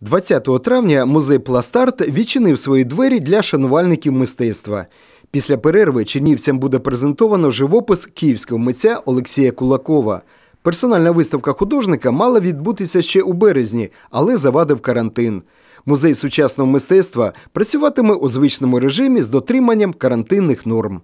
20 травня музей Пластарт відчинив свої двері для шанувальників мистецтва. Після перерви чернівцям буде презентовано живопис київського митця Олексія Кулакова. Персональна виставка художника мала відбутися ще у березні, але завадив карантин. Музей сучасного мистецтва працюватиме у звичному режимі з дотриманням карантинних норм.